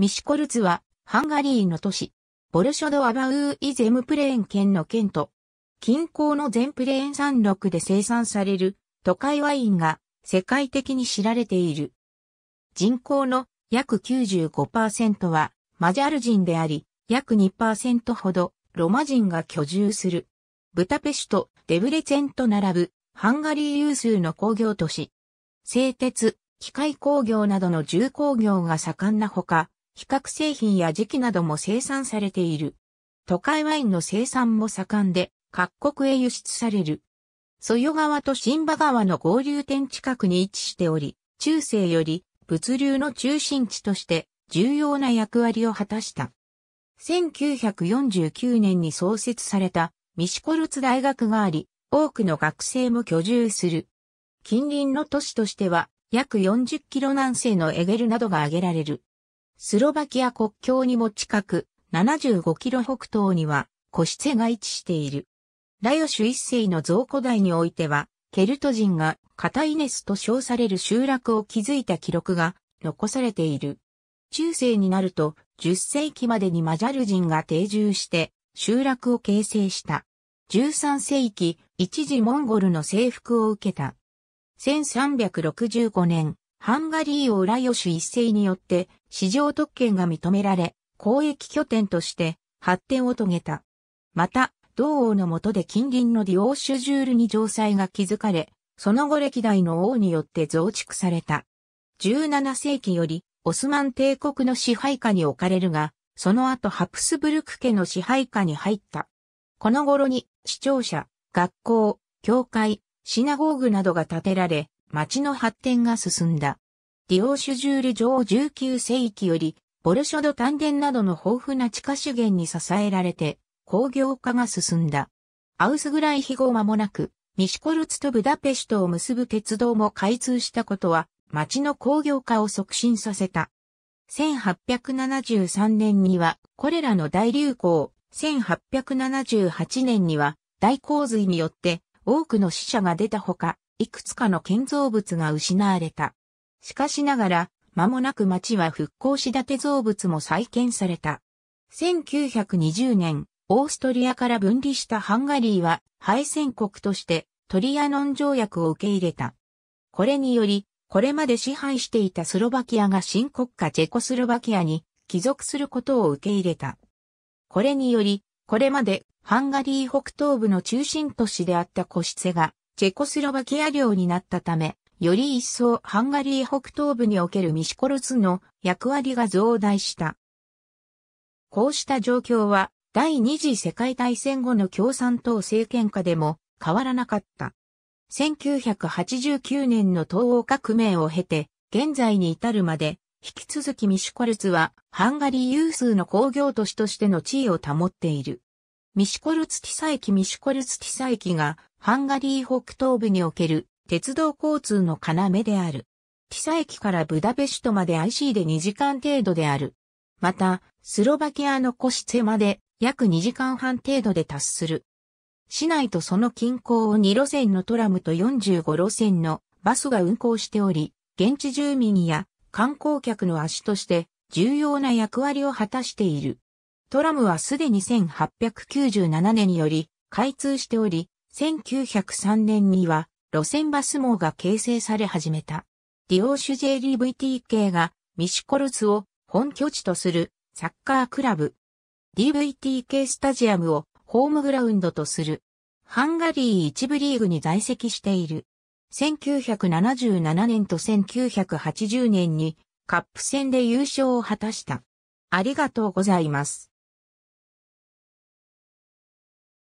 ミシコルツは、ハンガリーの都市、ボルショドアバウーイゼムプレーン県の県と、近郊の全プレーン山麓で生産される都会ワインが世界的に知られている。人口の約95%はマジャル人であり、約2%ほどロマ人が居住する。ブタペシュとデブレツェンと並ぶハンガリー有数の工業都市。製鉄、機械工業などの重工業が盛んなほか、比較製品や時期なども生産されている。都会ワインの生産も盛んで、各国へ輸出される。そよ。川と新馬川の合流点近くに位置しており、中世より物流の中心地として重要な役割を果たした。1949年に創設されたミシコルツ大学があり、多くの学生も居住する。近隣の都市としては約40キロ南西のエゲルなどが挙げられる。スロバキア国境にも近く、75キロ北東には、コシツェが位置している。ラヨシュ一世の造古代においては、ケルト人がカタイネスと称される集落を築いた記録が残されている。中世になると、10世紀までにマジャル人が定住して、集落を形成した。13世紀、一時モンゴルの征服を受けた。1365年、ハンガリー王ーラヨシュ一世によって市場特権が認められ、交易拠点として発展を遂げた。また、同王の下で近隣のディオーシュジュールに城塞が築かれ、その後歴代の王によって増築された。17世紀よりオスマン帝国の支配下に置かれるが、その後ハプスブルク家の支配下に入った。この頃に、市庁舎、学校、教会、シナゴーグなどが建てられ、町の発展が進んだ。ディオーシュジュール上19世紀より、ボルショド丹田などの豊富な地下資源に支えられて、工業化が進んだ。アウスグライヒ号間もなく、ミシコルツとブダペシュトを結ぶ鉄道も開通したことは、町の工業化を促進させた。1873年には、これらの大流行、1878年には、大洪水によって、多くの死者が出たほか、いくつかの建造物が失われた。しかしながら、間もなく町は復興し立て造物も再建された。1920年、オーストリアから分離したハンガリーは敗戦国としてトリアノン条約を受け入れた。これにより、これまで支配していたスロバキアが新国家チェコスロバキアに帰属することを受け入れた。これにより、これまでハンガリー北東部の中心都市であったコシツェがチェコスロバキア領になったため、より一層ハンガリー北東部におけるミシコロツの役割が増大した。こうした状況は第二次世界大戦後の共産党政権下でも変わらなかった。1989年の東欧革命を経て、現在に至るまで、引き続きミシュコルツは、ハンガリー有数の工業都市としての地位を保っている。ミシコルツティサ駅ミシコルツティサ駅がハンガリー北東部における鉄道交通の要である。ティサ駅からブダペシュトまで IC で2時間程度である。また、スロバキアのコシツェまで約2時間半程度で達する。市内とその近郊を2路線のトラムと45路線のバスが運行しており、現地住民や観光客の足として重要な役割を果たしている。トラムはすでに1897年により開通しており、1903年には路線バス網が形成され始めた。ディオーシュ JDVT 系がミシコルツを本拠地とするサッカークラブ。DVT 系スタジアムをホームグラウンドとする。ハンガリー一部リーグに在籍している。1977年と1980年にカップ戦で優勝を果たした。ありがとうございます。